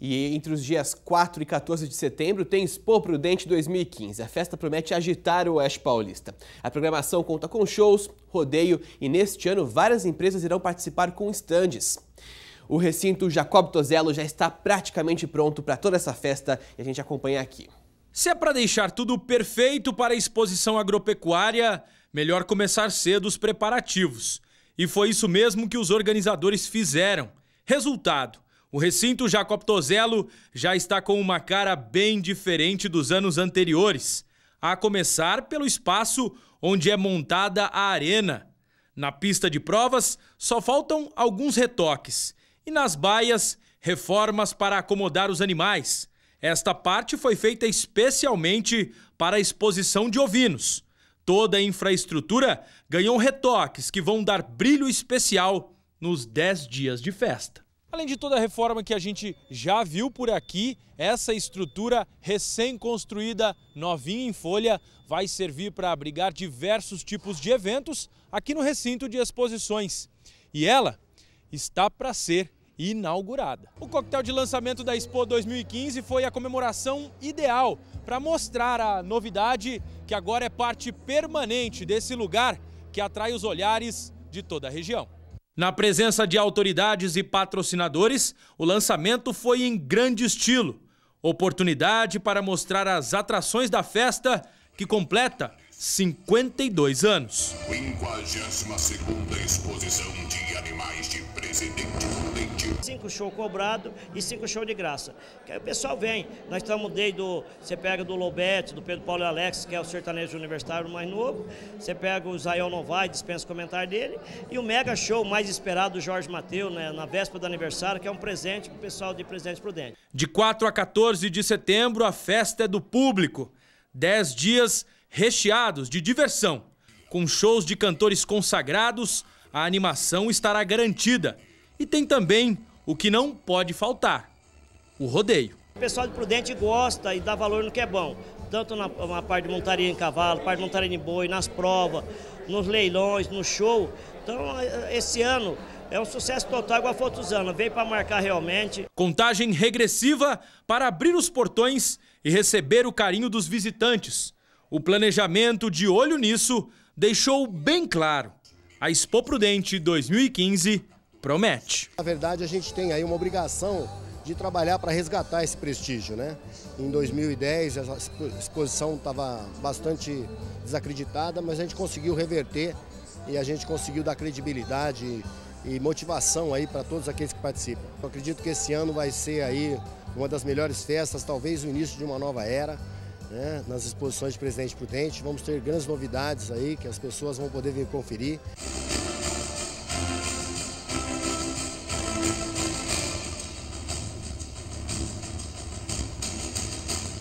E entre os dias 4 e 14 de setembro tem Expo Prudente 2015. A festa promete agitar o Oeste Paulista. A programação conta com shows, rodeio e neste ano várias empresas irão participar com estandes. O recinto Jacob Tozello já está praticamente pronto para toda essa festa e a gente acompanha aqui. Se é para deixar tudo perfeito para a exposição agropecuária, melhor começar cedo os preparativos. E foi isso mesmo que os organizadores fizeram. Resultado: o recinto Jacob Tozelo já está com uma cara bem diferente dos anos anteriores, a começar pelo espaço onde é montada a arena. Na pista de provas, só faltam alguns retoques e nas baias, reformas para acomodar os animais. Esta parte foi feita especialmente para a exposição de ovinos. Toda a infraestrutura ganhou retoques que vão dar brilho especial nos 10 dias de festa. Além de toda a reforma que a gente já viu por aqui, essa estrutura recém-construída, novinha em folha, vai servir para abrigar diversos tipos de eventos aqui no recinto de exposições. E ela está para ser inaugurada. O coquetel de lançamento da Expo 2015 foi a comemoração ideal para mostrar a novidade que agora é parte permanente desse lugar que atrai os olhares de toda a região. Na presença de autoridades e patrocinadores, o lançamento foi em grande estilo. Oportunidade para mostrar as atrações da festa, que completa 52 anos. 52 exposição de animais de Presidente Prudente. Cinco shows cobrado e cinco shows de graça. Que aí o pessoal vem. Nós estamos desde do você pega do Lobete, do Pedro Paulo e Alex, que é o sertanejo universitário mais novo. Você pega o Zael Novai, dispensa o comentário dele. E o mega show mais esperado do Jorge Mateus, né, na véspera do aniversário, que é um presente para o pessoal de Presidente Prudente. De 4 a 14 de setembro, a festa é do público. 10 dias recheados de diversão. Com shows de cantores consagrados, a animação estará garantida. E tem também o que não pode faltar: o rodeio. O pessoal de Prudente gosta e dá valor no que é bom, tanto na, na parte de montaria em cavalo, parte de montaria em boi, nas provas, nos leilões, no show. Então, eh, esse ano é um sucesso total igual foi outros anos, veio para marcar realmente. Contagem regressiva para abrir os portões e receber o carinho dos visitantes. O planejamento de olho nisso deixou bem claro. A Expo Prudente 2015 promete. Na verdade, a gente tem aí uma obrigação de trabalhar para resgatar esse prestígio, né? Em 2010 a exposição estava bastante desacreditada, mas a gente conseguiu reverter e a gente conseguiu dar credibilidade e motivação aí para todos aqueles que participam. Eu acredito que esse ano vai ser aí uma das melhores festas, talvez o início de uma nova era né, nas exposições de Presidente Prudente. Vamos ter grandes novidades aí que as pessoas vão poder vir conferir.